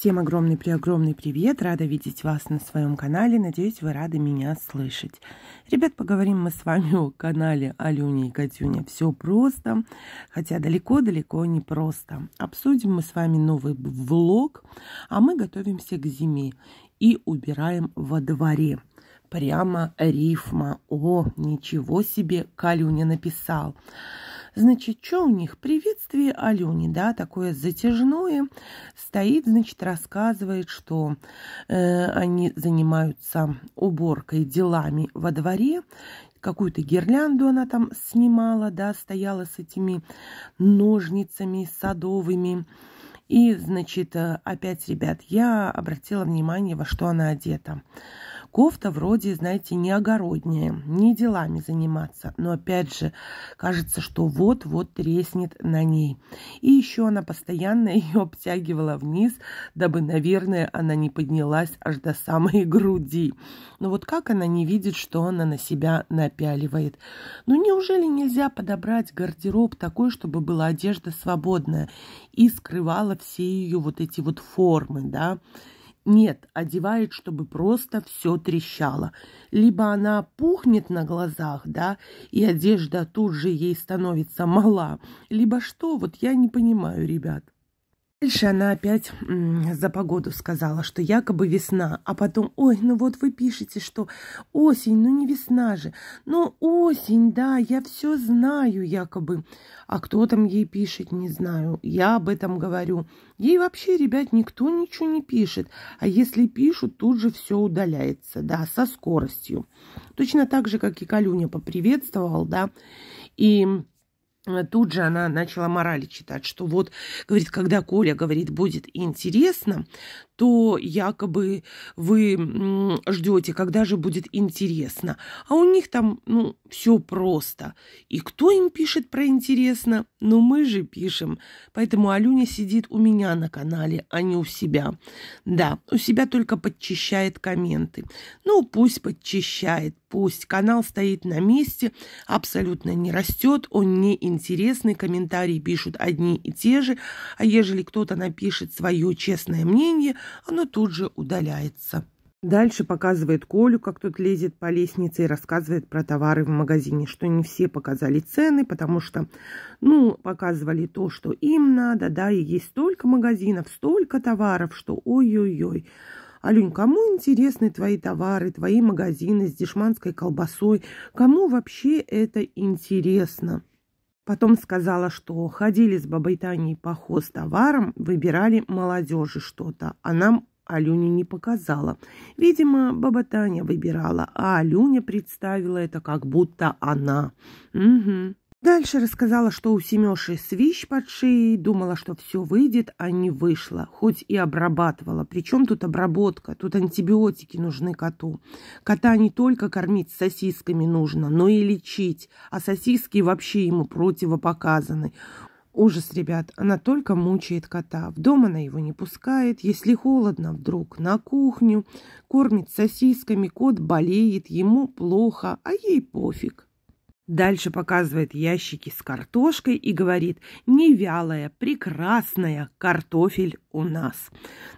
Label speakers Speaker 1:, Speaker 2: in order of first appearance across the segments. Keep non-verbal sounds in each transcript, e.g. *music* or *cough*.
Speaker 1: Всем огромный при огромный привет! Рада видеть вас на своем канале. Надеюсь, вы рады меня слышать. Ребят, поговорим мы с вами о канале Алюня и Катюня. Все просто, хотя далеко-далеко не просто. Обсудим мы с вами новый влог, а мы готовимся к зиме и убираем во дворе. Прямо рифма. О, ничего себе Калюня написал. Значит, что у них? Приветствие Алене, да, такое затяжное. Стоит, значит, рассказывает, что э, они занимаются уборкой, делами во дворе. Какую-то гирлянду она там снимала, да, стояла с этими ножницами садовыми. И, значит, э, опять, ребят, я обратила внимание, во что она одета. Кофта вроде, знаете, не огороднее, не делами заниматься. Но опять же, кажется, что вот-вот треснет на ней. И еще она постоянно *laughs* ее обтягивала вниз, дабы, наверное, она не поднялась аж до самой груди. Но вот как она не видит, что она на себя напяливает? Ну неужели нельзя подобрать гардероб такой, чтобы была одежда свободная и скрывала все ее вот эти вот формы, да? Нет, одевает, чтобы просто все трещало. Либо она пухнет на глазах, да, и одежда тут же ей становится мала. Либо что, вот я не понимаю, ребят. Дальше она опять за погоду сказала, что якобы весна, а потом, ой, ну вот вы пишете, что осень, ну не весна же, ну осень, да, я все знаю якобы, а кто там ей пишет, не знаю, я об этом говорю. Ей вообще, ребят, никто ничего не пишет, а если пишут, тут же все удаляется, да, со скоростью. Точно так же, как и Калюня поприветствовал, да, и Э, тут же она начала морали читать, что вот, говорит, когда Коля, говорит, будет интересно, что якобы вы ждете, когда же будет интересно. А у них там, ну, все просто. И кто им пишет про интересно? Ну, мы же пишем. Поэтому Алюня сидит у меня на канале, а не у себя. Да, у себя только подчищает комменты. Ну, пусть подчищает, пусть. Канал стоит на месте, абсолютно не растет, он не интересный, комментарии пишут одни и те же. А ежели кто-то напишет свое честное мнение – оно тут же удаляется. Дальше показывает Колю, как тот лезет по лестнице и рассказывает про товары в магазине, что не все показали цены, потому что, ну, показывали то, что им надо, да, и есть столько магазинов, столько товаров, что ой-ой-ой. Алюнь, кому интересны твои товары, твои магазины с дешманской колбасой? Кому вообще это интересно? Потом сказала, что ходили с бабой Таней по товаром, выбирали молодежи что-то, а нам Алюня не показала. Видимо, баба Таня выбирала, а Алюня представила это, как будто она. Угу. Дальше рассказала, что у Семёши свищ под шеей, думала, что все выйдет, а не вышло, хоть и обрабатывала. Причем тут обработка, тут антибиотики нужны коту. Кота не только кормить сосисками нужно, но и лечить, а сосиски вообще ему противопоказаны. Ужас, ребят, она только мучает кота. В дом она его не пускает, если холодно вдруг, на кухню. Кормит сосисками, кот болеет, ему плохо, а ей пофиг. Дальше показывает ящики с картошкой и говорит, не вялая, прекрасная, картофель у нас.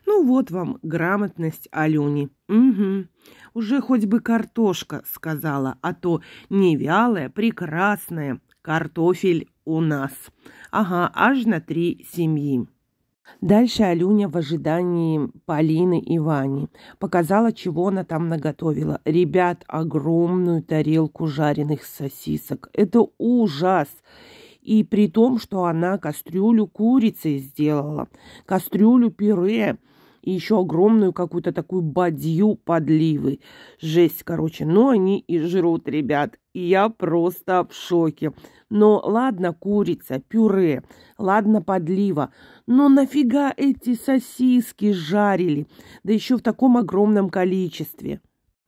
Speaker 1: Ну вот вам грамотность Алюни. Угу. Уже хоть бы картошка сказала, а то не вялая, прекрасная, картофель у нас. Ага, аж на три семьи. Дальше Алюня в ожидании Полины и Вани показала, чего она там наготовила. Ребят, огромную тарелку жареных сосисок. Это ужас! И при том, что она кастрюлю курицы сделала, кастрюлю пюре – и еще огромную какую-то такую бадью подливы. Жесть, короче, но они и жрут, ребят, и я просто в шоке. Но ладно курица, пюре, ладно подлива, но нафига эти сосиски жарили, да еще в таком огромном количестве?»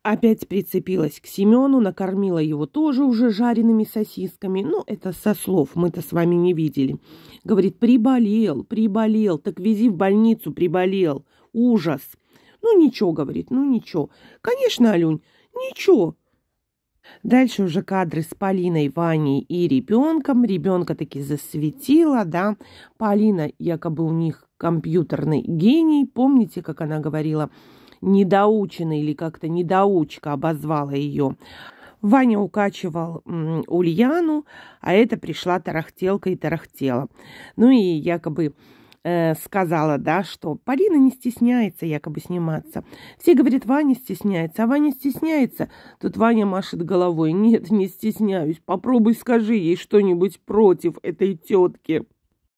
Speaker 1: Опять прицепилась к Семену, накормила его тоже уже жареными сосисками. Ну, это со слов, мы-то с вами не видели. Говорит, приболел, приболел, так вези в больницу, приболел. Ужас! Ну ничего, говорит, ну ничего. Конечно, Алюнь, ничего. Дальше уже кадры с Полиной, Ваней и ребенком. Ребенка таки засветила, да. Полина якобы у них компьютерный гений. Помните, как она говорила, недоученный или как-то недоучка обозвала ее. Ваня укачивал Ульяну, а это пришла тарахтелка и тарахтела. Ну и якобы Э, сказала, да, что Полина не стесняется якобы сниматься. Все говорят, Ваня стесняется, а Ваня стесняется. Тут Ваня машет головой. Нет, не стесняюсь. Попробуй скажи ей что-нибудь против этой тетки.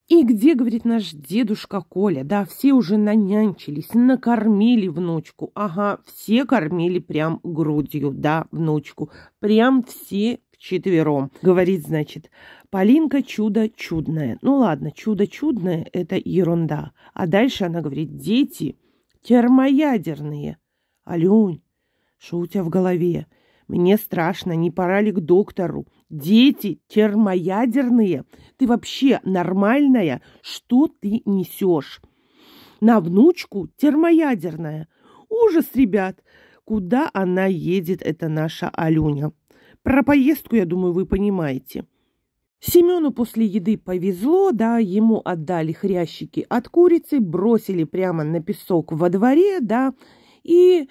Speaker 1: И где, говорит наш дедушка Коля, да, все уже нанянчились, накормили внучку. Ага, все кормили прям грудью, да, внучку. Прям все вчетвером. Говорит, значит, Полинка чудо чудное. Ну ладно, чудо чудное – это ерунда. А дальше она говорит, дети термоядерные. Алюнь, что у тебя в голове? Мне страшно, не пора ли к доктору? Дети термоядерные? Ты вообще нормальная? Что ты несешь? На внучку термоядерная. Ужас, ребят! Куда она едет, Это наша Алюня? Про поездку, я думаю, вы понимаете. Семену после еды повезло, да, ему отдали хрящики от курицы, бросили прямо на песок во дворе, да, и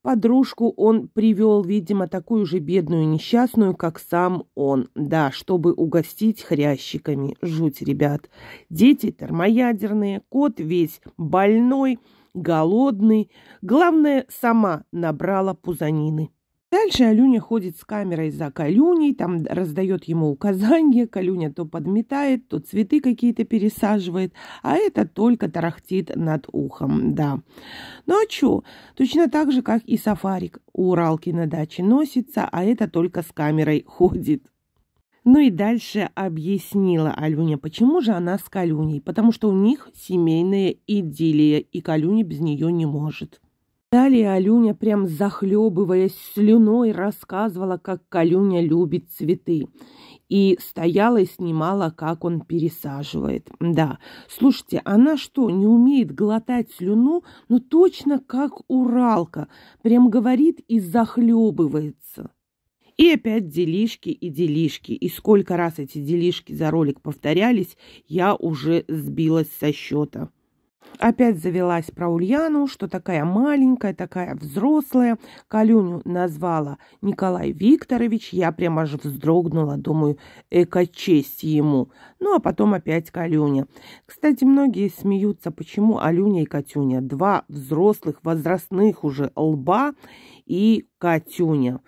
Speaker 1: подружку он привел, видимо, такую же бедную несчастную, как сам он, да, чтобы угостить хрящиками. Жуть, ребят. Дети термоядерные, кот весь больной, голодный. Главное, сама набрала пузанины. Дальше Алюня ходит с камерой за Калюней, там раздает ему указания, Калюня то подметает, то цветы какие-то пересаживает, а это только тарахтит над ухом, да. Ну а чё, точно так же, как и сафарик у Уралки на даче носится, а это только с камерой ходит. Ну и дальше объяснила Алюня, почему же она с Калюней, потому что у них семейная идиллия, и Калюня без нее не может. Далее Алюня, прям захлебываясь слюной, рассказывала, как Калюня любит цветы. И стояла и снимала, как он пересаживает. Да, слушайте, она что, не умеет глотать слюну? но ну, точно как уралка. Прям говорит и захлебывается. И опять делишки и делишки. И сколько раз эти делишки за ролик повторялись, я уже сбилась со счета. Опять завелась про Ульяну, что такая маленькая, такая взрослая. Калюню назвала Николай Викторович. Я прямо аж вздрогнула, думаю, эко честь ему. Ну, а потом опять Калюня. Кстати, многие смеются, почему Алюня и Катюня. Два взрослых, возрастных уже лба и Катюня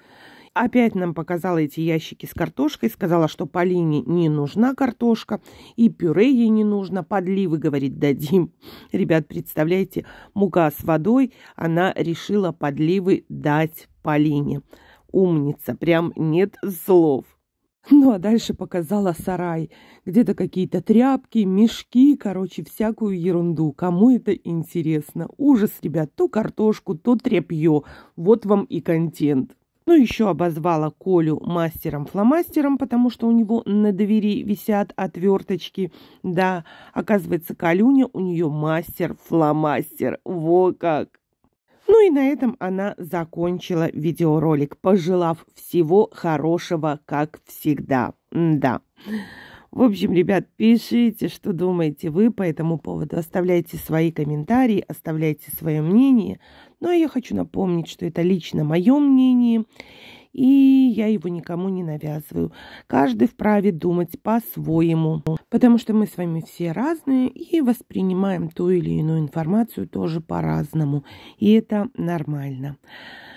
Speaker 1: опять нам показала эти ящики с картошкой, сказала, что Полине не нужна картошка, и пюре ей не нужно, подливы, говорит, дадим. *laughs* Ребят, представляете, мука с водой, она решила подливы дать Полине. Умница, прям нет слов. Ну а дальше показала сарай, где-то какие-то тряпки, мешки, короче, всякую ерунду. Кому это интересно? Ужас, ребят, то картошку, то тряпье. Вот вам и контент. Ну, еще обозвала Колю мастером-фломастером, потому что у него на двери висят отверточки. Да, оказывается, Калюня у нее мастер-фломастер. Во как! Ну и на этом она закончила видеоролик, пожелав всего хорошего, как всегда. Да. В общем, ребят, пишите, что думаете вы по этому поводу. Оставляйте свои комментарии, оставляйте свое мнение. Но я хочу напомнить, что это лично мое мнение, и я его никому не навязываю. Каждый вправе думать по-своему, потому что мы с вами все разные и воспринимаем ту или иную информацию тоже по-разному. И это нормально.